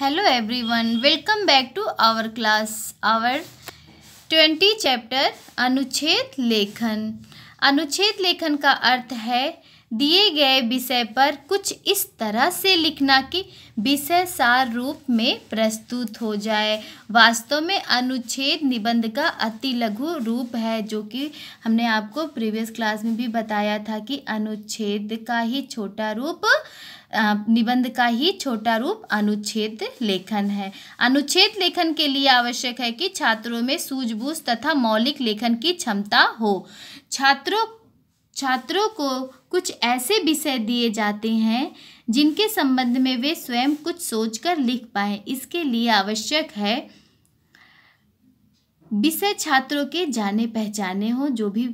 hello everyone welcome back to our class our twenty chapter अनुच्छेद लेखन अनुच्छेद लेखन का अर्थ है दिए गए विषय पर कुछ इस तरह से लिखना कि विषय सार रूप में प्रस्तुत हो जाए वास्तव में अनुच्छेद निबंध का अति लघु रूप है जो कि हमने आपको प्रीवियस क्लास में भी बताया था कि अनुच्छेद का ही छोटा रूप निबंध का ही छोटा रूप अनुच्छेद लेखन है अनुच्छेद लेखन के लिए आवश्यक है कि छात्रों में सूझबूझ तथा मौलिक लेखन की क्षमता हो छात्रों छात्रों को कुछ ऐसे विषय दिए जाते हैं जिनके संबंध में वे स्वयं कुछ सोचकर लिख पाएँ इसके लिए आवश्यक है विषय छात्रों के जाने पहचाने हो जो भी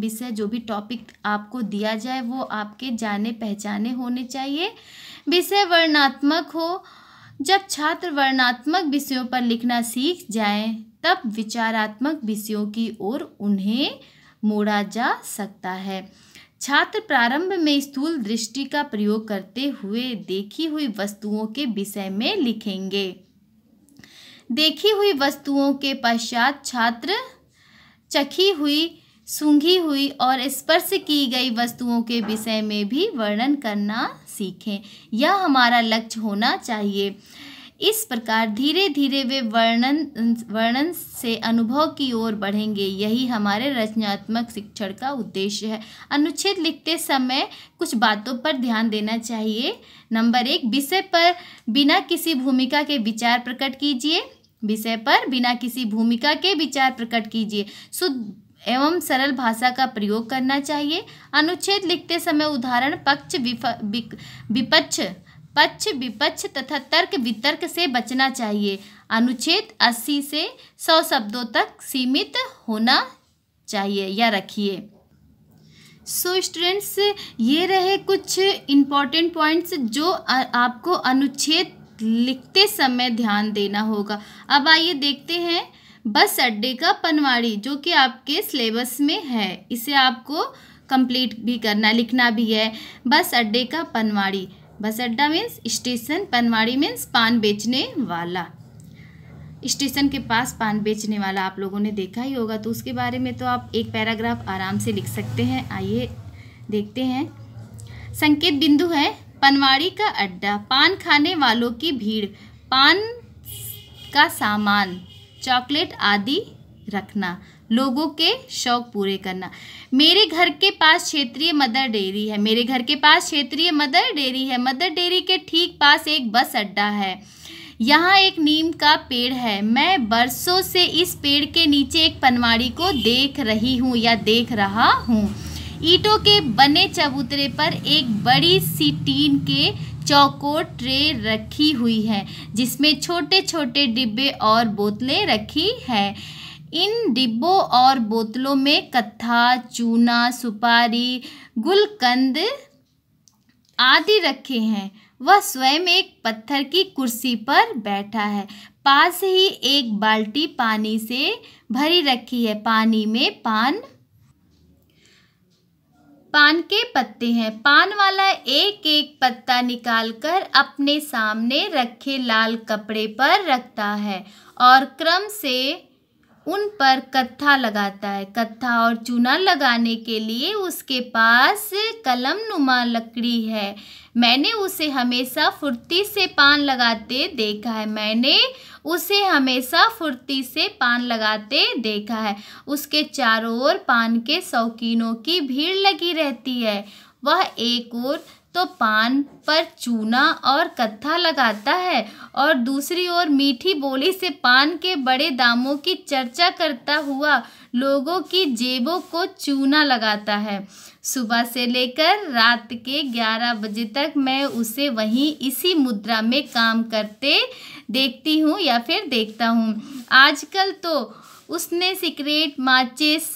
विषय जो भी टॉपिक आपको दिया जाए वो आपके जाने पहचाने होने चाहिए विषय वर्णात्मक हो जब छात्र वर्णात्मक विषयों पर लिखना सीख जाए तब विचारात्मक विषयों की ओर उन्हें मोड़ा जा सकता है छात्र प्रारंभ में स्थूल दृष्टि का प्रयोग करते हुए देखी हुई वस्तुओं के विषय में लिखेंगे देखी हुई वस्तुओं के पश्चात छात्र चखी हुई सूंघी हुई और स्पर्श की गई वस्तुओं के विषय में भी वर्णन करना सीखें यह हमारा लक्ष्य होना चाहिए इस प्रकार धीरे धीरे वे वर्णन वर्णन से अनुभव की ओर बढ़ेंगे यही हमारे रचनात्मक शिक्षण का उद्देश्य है अनुच्छेद लिखते समय कुछ बातों पर ध्यान देना चाहिए नंबर एक विषय पर बिना किसी भूमिका के विचार प्रकट कीजिए विषय पर बिना किसी भूमिका के विचार प्रकट कीजिए शुद्ध एवं सरल भाषा का प्रयोग करना चाहिए अनुच्छेद लिखते समय उदाहरण पक्ष विपक्ष पक्ष विपक्ष तथा तर्क वितर्क से बचना चाहिए अनुच्छेद 80 से 100 शब्दों तक सीमित होना चाहिए या रखिए सो so स्टूडेंट्स ये रहे कुछ इम्पॉर्टेंट पॉइंट्स जो आपको अनुच्छेद लिखते समय ध्यान देना होगा अब आइए देखते हैं बस अड्डे का पनवाड़ी जो कि आपके सिलेबस में है इसे आपको कंप्लीट भी करना लिखना भी है बस अड्डे का पनवाड़ी बस अड्डा मीन्स स्टेशन पनवाड़ी मीन्स पान बेचने वाला स्टेशन के पास पान बेचने वाला आप लोगों ने देखा ही होगा तो उसके बारे में तो आप एक पैराग्राफ आराम से लिख सकते हैं आइए देखते हैं संकेत बिंदु है पनवाड़ी का अड्डा पान खाने वालों की भीड़ पान का सामान चॉकलेट आदि रखना लोगों के शौक पूरे करना मेरे घर के पास क्षेत्रीय मदर डेयरी है मेरे घर के पास क्षेत्रीय मदर डेयरी है मदर डेयरी के ठीक पास एक बस अड्डा है यहाँ एक नीम का पेड़ है मैं बरसों से इस पेड़ के नीचे एक पनवाड़ी को देख रही हूँ या देख रहा हूँ ईटों के बने चबूतरे पर एक बड़ी सी टीन के चौकोर ट्रे रखी हुई है जिसमें छोटे छोटे डिब्बे और बोतलें रखी हैं इन डिब्बों और बोतलों में कत्था चूना सुपारी गुलकंद आदि रखे हैं वह स्वयं एक पत्थर की कुर्सी पर बैठा है पास ही एक बाल्टी पानी से भरी रखी है पानी में पान पान के पत्ते हैं पान वाला एक एक पत्ता निकालकर अपने सामने रखे लाल कपड़े पर रखता है और क्रम से उन पर कत्था लगाता है कत्था और चूना लगाने के लिए उसके पास कलम नुमा लकड़ी है मैंने उसे हमेशा फुर्ती से पान लगाते देखा है मैंने उसे हमेशा फुर्ती से पान लगाते देखा है उसके चारों ओर पान के शौकीनों की भीड़ लगी रहती है वह एक और तो पान पर चूना और कत्था लगाता है और दूसरी ओर मीठी बोली से पान के बड़े दामों की चर्चा करता हुआ लोगों की जेबों को चूना लगाता है सुबह से लेकर रात के ग्यारह बजे तक मैं उसे वहीं इसी मुद्रा में काम करते देखती हूँ या फिर देखता हूँ आजकल तो उसने सिगरेट माचिस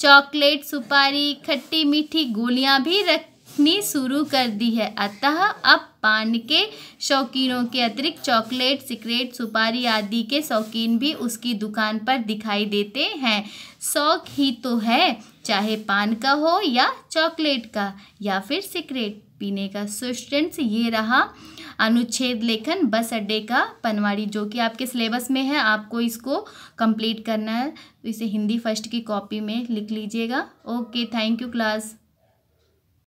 चॉकलेट सुपारी खट्टी मीठी गोलियाँ भी रख रखनी शुरू कर दी है अतः अब पान के शौकीनों के अतिरिक्त चॉकलेट सिगरेट सुपारी आदि के शौकीन भी उसकी दुकान पर दिखाई देते हैं शौक ही तो है चाहे पान का हो या चॉकलेट का या फिर सिगरेट पीने का सो स्टूडेंट्स ये रहा अनुच्छेद लेखन बस अड्डे का पनवाड़ी जो कि आपके सिलेबस में है आपको इसको कंप्लीट करना है तो इसे हिंदी फर्स्ट की कॉपी में लिख लीजिएगा ओके थैंक यू क्लास